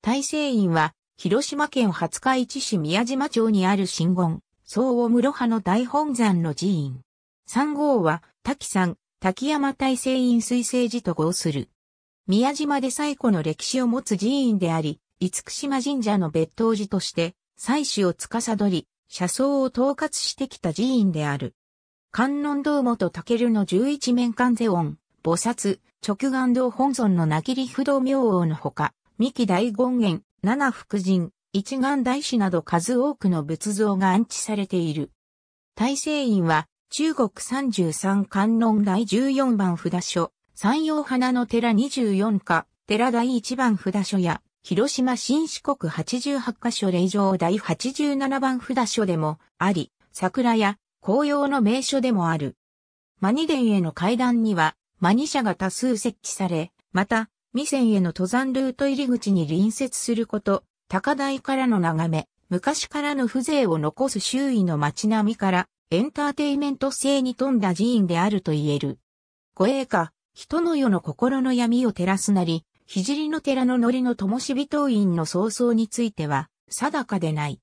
大成院は、広島県廿日市市宮島町にある神言、総王室派の大本山の寺院。三号は、滝山、滝山大成院水星寺と合する。宮島で最古の歴史を持つ寺院であり、厳島神社の別当寺として、祭祀を司り、車窓を統括してきた寺院である。観音堂元武の十一面観世音、菩薩、直眼堂本尊のなぎり不動明王のほか、三木大権現、七福神、一眼大師など数多くの仏像が安置されている。大聖院は、中国33観音第14番札所、山陽花の寺24課、寺第1番札所や、広島新四国88箇所霊場第87番札所でもあり、桜や紅葉の名所でもある。マニ殿への階段には、マニ社が多数設置され、また、未線への登山ルート入り口に隣接すること、高台からの眺め、昔からの風情を残す周囲の街並みからエンターテイメント性に富んだ寺院であると言える。護衛か、人の世の心の闇を照らすなり、聖の寺のノリの灯火党員の早々については、定かでない。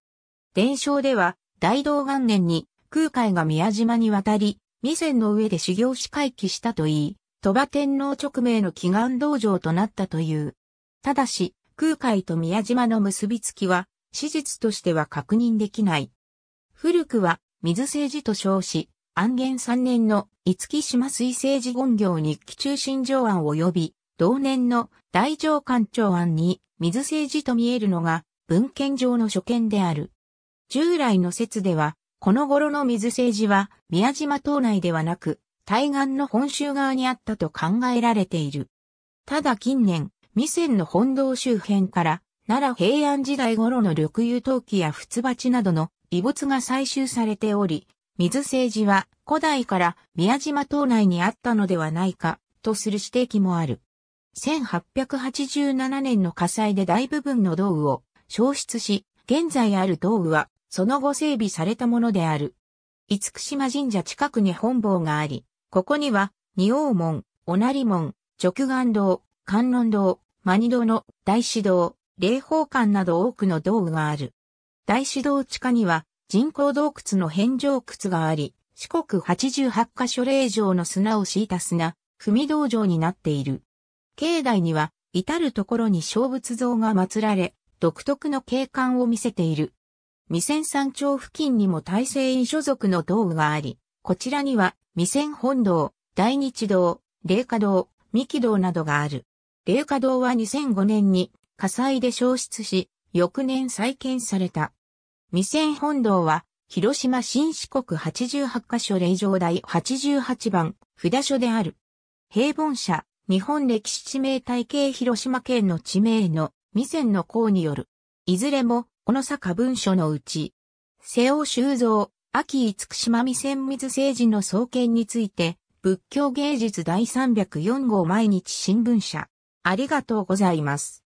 伝承では、大道元年に空海が宮島に渡り、未線の上で修行し回帰したといい、鳥羽天皇直命の祈願道場となったという。ただし、空海と宮島の結びつきは、史実としては確認できない。古くは、水政治と称し、安元3年の五木島水政治言行日記中心上案及び、同年の大上官長案に水政治と見えるのが文献上の所見である。従来の説では、この頃の水政治は宮島島内ではなく、対岸の本州側にあったと考えられている。ただ近年、未線の本堂周辺から、奈良平安時代頃の緑油陶器や仏鉢などの遺物が採集されており、水政治は古代から宮島島内にあったのではないかとする指摘もある。1887年の火災で大部分の道具を消失し、現在ある道具はその後整備されたものである。福島神社近くに本坊があり、ここには、仁王門、おなり門、直眼堂、観音堂、マニドの大師堂、霊宝館など多くの道具がある。大師堂地下には人工洞窟の返上窟があり、四国八十八カ所霊場の砂を敷いた砂、踏み道場になっている。境内には至るところに小仏像が祀られ、独特の景観を見せている。未仙山町付近にも大聖院所属の道具があり、こちらには、未仙本堂、大日堂、霊華堂、三木堂などがある。霊華堂は2005年に火災で消失し、翌年再建された。未仙本堂は、広島新四国88カ所霊場第88番札所である。平凡社、日本歴史地名体系広島県の地名の未仙の項による。いずれも、この坂文書のうち、瀬尾修造、秋厳島未千水政治の創建について、仏教芸術第304号毎日新聞社。ありがとうございます。